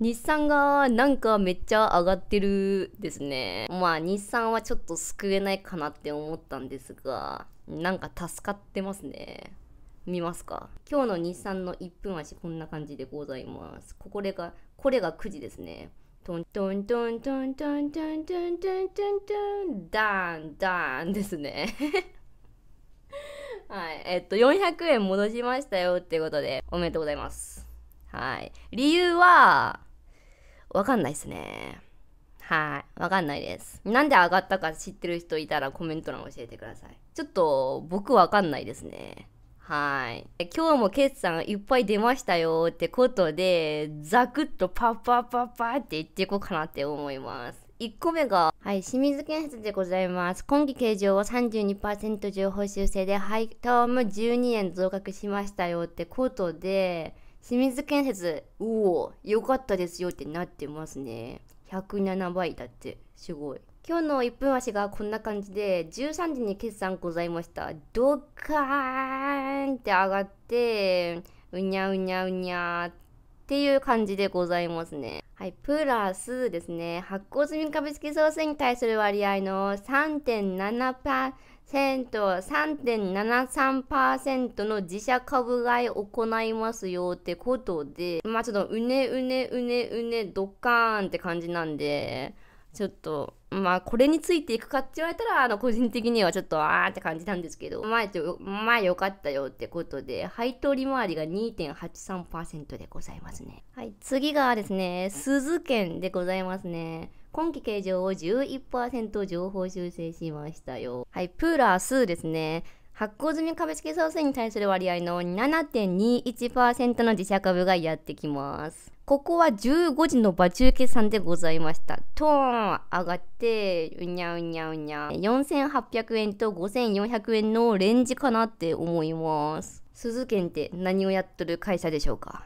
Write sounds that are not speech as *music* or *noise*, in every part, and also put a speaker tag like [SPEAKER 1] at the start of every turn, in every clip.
[SPEAKER 1] 日産がなんかめっちゃ上がってるですね。まあ日産はちょっと救えないかなって思ったんですが、なんか助かってますね。見ますか。今日の日産の1分足こんな感じでございます。これが、これが9時ですね。トントントントントントントントントントンダンダンですね。*laughs* はい。えっと、400円戻しましたよってことで、おめでとうございます。はい。理由は、わかんないですね。はい。わかんないです。なんで上がったか知ってる人いたらコメント欄教えてください。ちょっと、僕わかんないですね。はい。今日も決算いっぱい出ましたよってことで、ザクッとパッパッパッパって言っていこうかなって思います。1個目が、はい、清水建設でございます。今期計上は32%情報修正で、配当も12円増額しましたよってことで、清水建設、うおよかったですよってなってますね。107倍だって、すごい。今日の1分足がこんな感じで、13時に決算ございました。ドカーンって上がって、うにゃうにゃうにゃっていう感じでございますね。はい、プラスですね、発行済み株式総数に対する割合の3.7%、セン3.73%の自社株買いを行いますよってことで、まあちょっとうねうねうねうねドカーンって感じなんで、ちょっと、まあこれについていくかって言われたら、あの個人的にはちょっとあーって感じなんですけど、まあまあ良かったよってことで、配当利回りが2.83%でございますね。はい、次がですね、鈴券でございますね。今期形状を11%上方修正しましたよ。はい、プラスですね。発行済み株式総数に対する割合の7.21%の自社株がやってきます。ここは15時の場中決算でございました。トーン上がって、うにゃうにゃうにゃ。4800円と5400円のレンジかなって思います。鈴研って何をやっとる会社でしょうか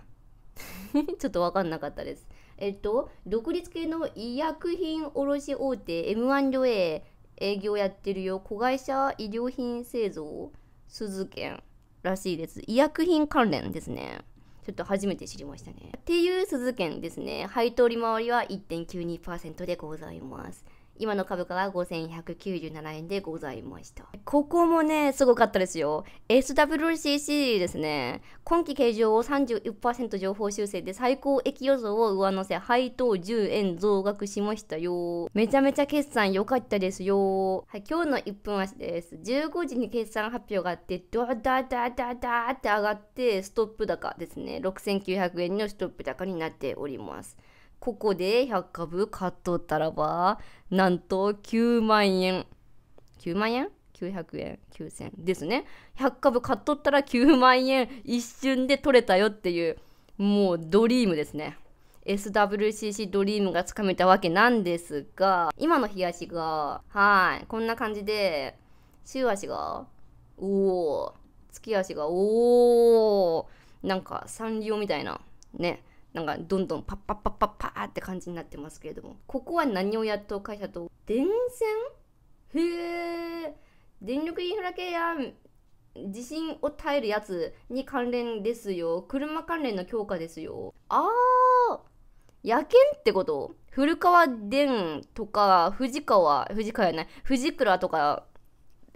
[SPEAKER 1] *laughs* ちょっとわかんなかったです。えっと、独立系の医薬品卸大手 M&A 営業やってるよ子会社医療品製造鈴研らしいです医薬品関連ですねちょっと初めて知りましたねっていう鈴研ですね配当利回りは1.92%でございます今の株価は5197円でございました。ここもね、すごかったですよ。SWCC ですね。今期計上を31%上方修正で最高益予想を上乗せ、配当10円増額しましたよ。めちゃめちゃ決算良かったですよ。はい、今日の1分足です。15時に決算発表があって、ドダダダダって上がって、ストップ高ですね。6900円のストップ高になっております。ここで100株買っとったらば、なんと9万円。9万円 ?900 円、9000ですね。100株買っとったら9万円一瞬で取れたよっていう、もうドリームですね。SWCC ドリームがつかめたわけなんですが、今の冷やしが、はい、こんな感じで、週足が、おお、月足が、おお、なんかサンリオみたいな、ね、なんかどんどんパッパッパッパッパーって感じになってますけれどもここは何をやっと会社と電線へえ電力インフラ系や地震を耐えるやつに関連ですよ車関連の強化ですよあー野犬ってこと古川電とか藤川藤川やない藤倉とか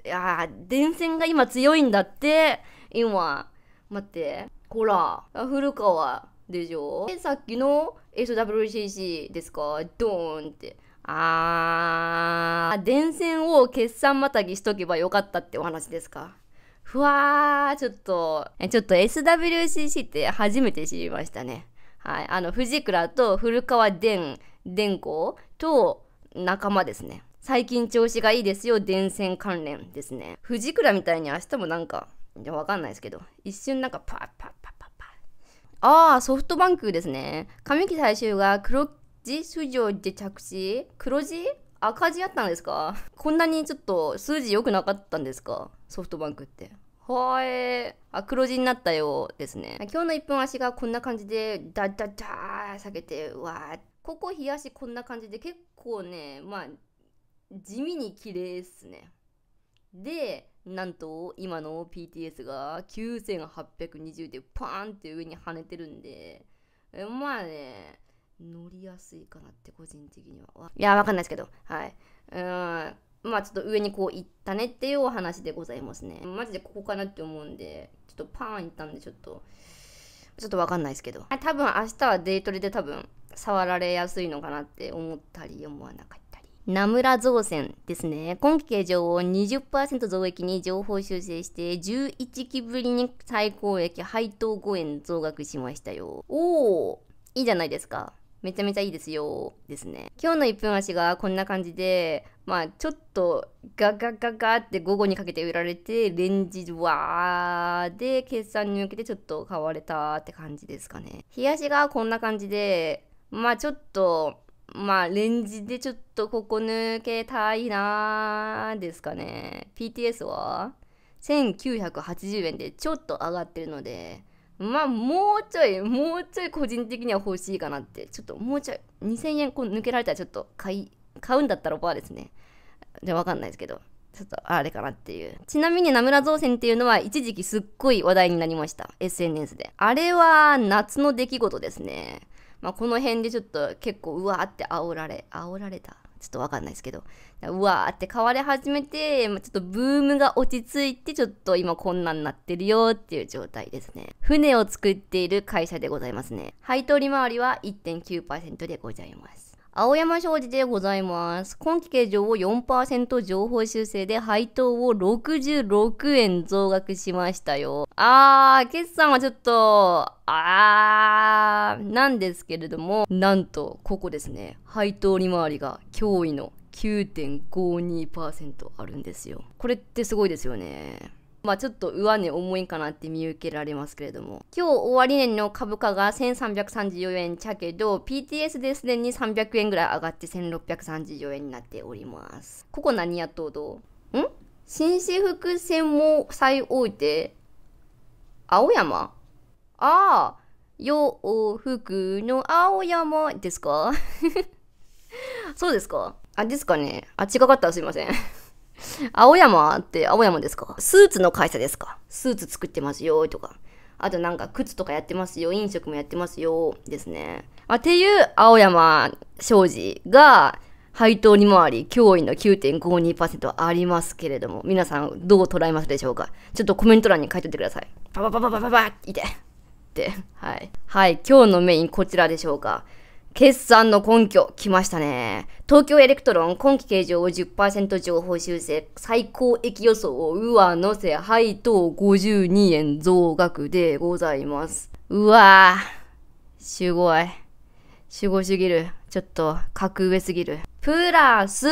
[SPEAKER 1] いや電線が今強いんだって今待ってほら古川でしょで、さっきの SWCC ですかドーンって。あー、電線を決算またぎしとけばよかったってお話ですかふわー、ちょっと、ちょっと SWCC って初めて知りましたね。はい。あの、藤倉と古川伝、伝子と仲間ですね。最近調子がいいですよ、電線関連ですね。藤倉みたいに明日もなんか、わかんないですけど、一瞬なんかパッパッパッああ、ソフトバンクですね。上木大衆が黒字字場で着し、黒字赤字やったんですかこんなにちょっと数字良くなかったんですかソフトバンクって。はえあ、黒字になったようですね。今日の1分足がこんな感じで、ダッダッダー下げて、わー。ここ冷やしこんな感じで結構ね、まあ、地味に綺麗っすね。で、なんと今の PTS が9820でパーンって上に跳ねてるんで、まあね、乗りやすいかなって個人的には。いや、わかんないですけど、はい。うん。まあちょっと上にこう行ったねっていうお話でございますね。マジでここかなって思うんで、ちょっとパーン行ったんでちょっと、ちょっとわかんないですけど。多分明日はデートレで多分触られやすいのかなって思ったり思わなかった。名村造船ですね。今期計上を20%増益に情報修正して、11期ぶりに最高益配当5円増額しましたよ。おー、いいじゃないですか。めちゃめちゃいいですよ。ですね。今日の1分足がこんな感じで、まあちょっとガガガガって午後にかけて売られて、レンジわーで決算に向けてちょっと買われたって感じですかね。日足がこんな感じで、まあちょっとまあ、レンジでちょっとここ抜けたいなーですかね。PTS は1980円でちょっと上がってるので、まあ、もうちょい、もうちょい個人的には欲しいかなって。ちょっともうちょい、2000円こう抜けられたらちょっと買い、買うんだったらバーですね。じゃわかんないですけど。ちょっとあれかなっていう。ちなみに名村造船っていうのは一時期すっごい話題になりました。SNS で。あれは夏の出来事ですね。まあ、この辺でちょっと結構うわーって煽られ煽られたちょっとわかんないですけどうわーって変わり始めて、まちょっとブームが落ち着いてちょっと今こんなになってるよっていう状態ですね船を作っている会社でございますね配当利回りは1.9%でございます青山商事でございます。今期計上を4%情報修正で配当を66円増額しましたよ。あー、決算はちょっと、あー、なんですけれども、なんと、ここですね。配当利回りが驚異の9.52%あるんですよ。これってすごいですよね。まあちょっと上値重いかなって見受けられますけれども。今日終値の株価が1334円ちゃけど、PTS ですでに300円ぐらい上がって1634円になっております。ここ何やっとどうん紳士服専門最大手青山ああ、洋服の青山ですか *laughs* そうですかあ、ですかね。あ、違かったらすいません。青山って青山ですかスーツの会社ですかスーツ作ってますよとか。あとなんか靴とかやってますよ、飲食もやってますよ、ですね。まあ、っていう青山商事が、配当も回り驚異の9.52%ありますけれども、皆さんどう捉えますでしょうかちょっとコメント欄に書いておいてください。パパパパパパパいて。って。はい。はい。今日のメインこちらでしょうか決算の根拠、来ましたね。東京エレクトロン、今期計上10%情報修正、最高益予想を上乗せ、配当52円増額でございます。うわぁ、すごい。守護すぎる。ちょっと、格上すぎる。プラス、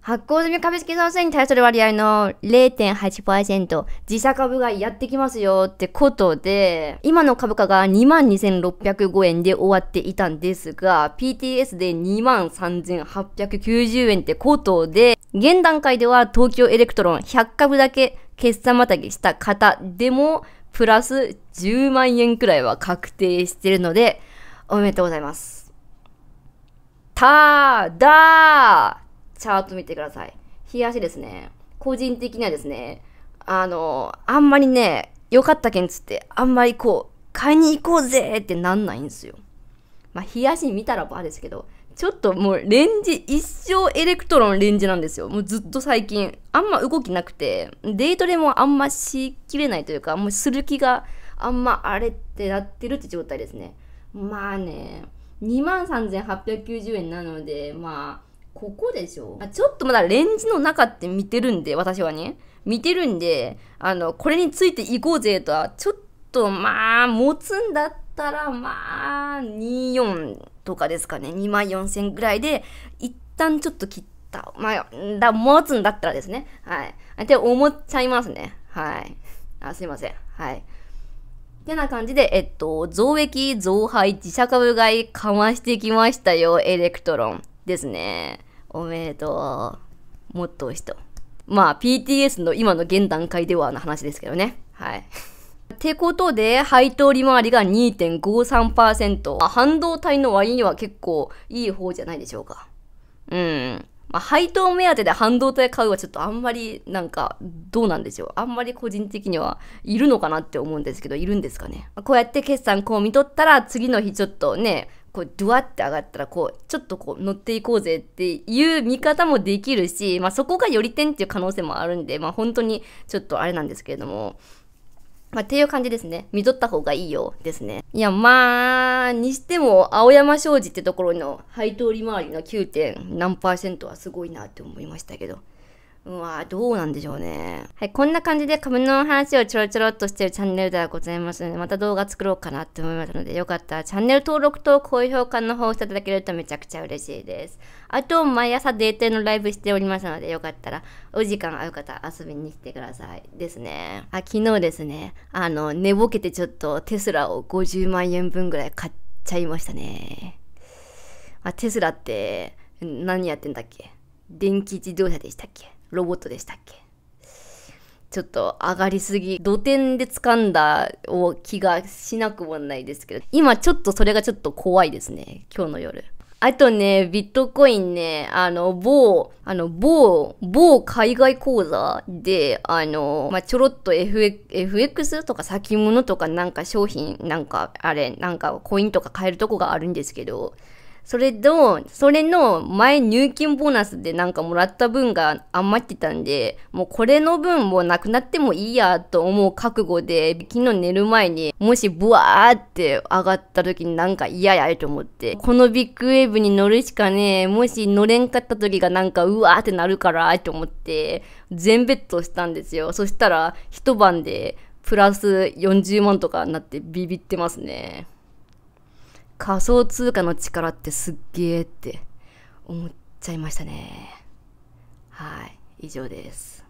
[SPEAKER 1] 発行済み株式総数に対する割合の0.8%、自社株がやってきますよってことで、今の株価が22,605円で終わっていたんですが、PTS で23,890円ってことで、現段階では東京エレクトロン100株だけ決算またぎした方でも、プラス10万円くらいは確定してるので、おめでとうございます。ただチャート見てください。冷やしですね。個人的にはですね、あの、あんまりね、良かったけんつって、あんまりこう、買いに行こうぜってなんないんですよ。まあ、冷やし見たらばですけど、ちょっともうレンジ、一生エレクトロンレンジなんですよ。もうずっと最近。あんま動きなくて、デートでもあんましきれないというか、もうする気があんまあれってなってるって状態ですね。まあね、2 3890円なので、まあ、ここでしょ。ちょっとまだレンジの中って見てるんで、私はね。見てるんで、あの、これについていこうぜとは、ちょっとまあ、持つんだったら、まあ、24とかですかね。2万4000ぐらいで、一旦ちょっと切った。まあ、だ持つんだったらですね。はい。って思っちゃいますね。はい。あすいません。はい。てな感じで、えっと、増益、増配、自社株買いかましてきましたよ、エレクトロン。ですね。おめでとう。もっとおいしと。まあ、PTS の今の現段階ではの話ですけどね。はい。*laughs* ってことで、配当利回りが2.53%。半導体の割には結構いい方じゃないでしょうか。うん。まあ、配当目当てで半導体買うはちょっとあんまりなんかどうなんでしょうあんまり個人的にはいるのかなって思うんですけどいるんですかね、まこうやって決算こう見とったら次の日ちょっとねこうドゥワって上がったらこうちょっとこう乗っていこうぜっていう見方もできるし、まあ、そこがより点っていう可能性もあるんで、まあ、本当にちょっとあれなんですけれどもまあ、っていう感じですね。見とった方がいいよ。ですね。いや、まあ、にしても、青山商事ってところの配当利回りの9点何パーセントはすごいなって思いましたけど。うわどうなんでしょうね。はい、こんな感じで株の話をちょろちょろっとしてるチャンネルではございますので、また動画作ろうかなって思いましたので、よかったらチャンネル登録と高評価の方をしていただけるとめちゃくちゃ嬉しいです。あと、毎朝データのライブしておりますので、よかったらお時間合う方遊びに来てください。ですね。あ、昨日ですね、あの、寝ぼけてちょっとテスラを50万円分ぐらい買っちゃいましたね。あ、テスラって何やってんだっけ電気自動車でしたっけロボットでしたっけちょっと上がりすぎ、土手で掴んだを気がしなくもないですけど、今ちょっとそれがちょっと怖いですね、今日の夜。あとね、ビットコインね、あの、某、あの、某、某海外口座で、あの、まあ、ちょろっと FX, FX とか先物とかなんか商品、なんか、あれ、なんかコインとか買えるとこがあるんですけど、それと、それの前入金ボーナスでなんかもらった分が余ってたんで、もうこれの分もなくなってもいいやと思う覚悟で、昨日寝る前にもしブワーって上がった時になんか嫌やと思って、このビッグウェーブに乗るしかねえ、もし乗れんかった時がなんかうわーってなるからと思って、全ベッドしたんですよ。そしたら一晩でプラス40万とかになってビビってますね。仮想通貨の力ってすっげーって思っちゃいましたね。はい、以上です。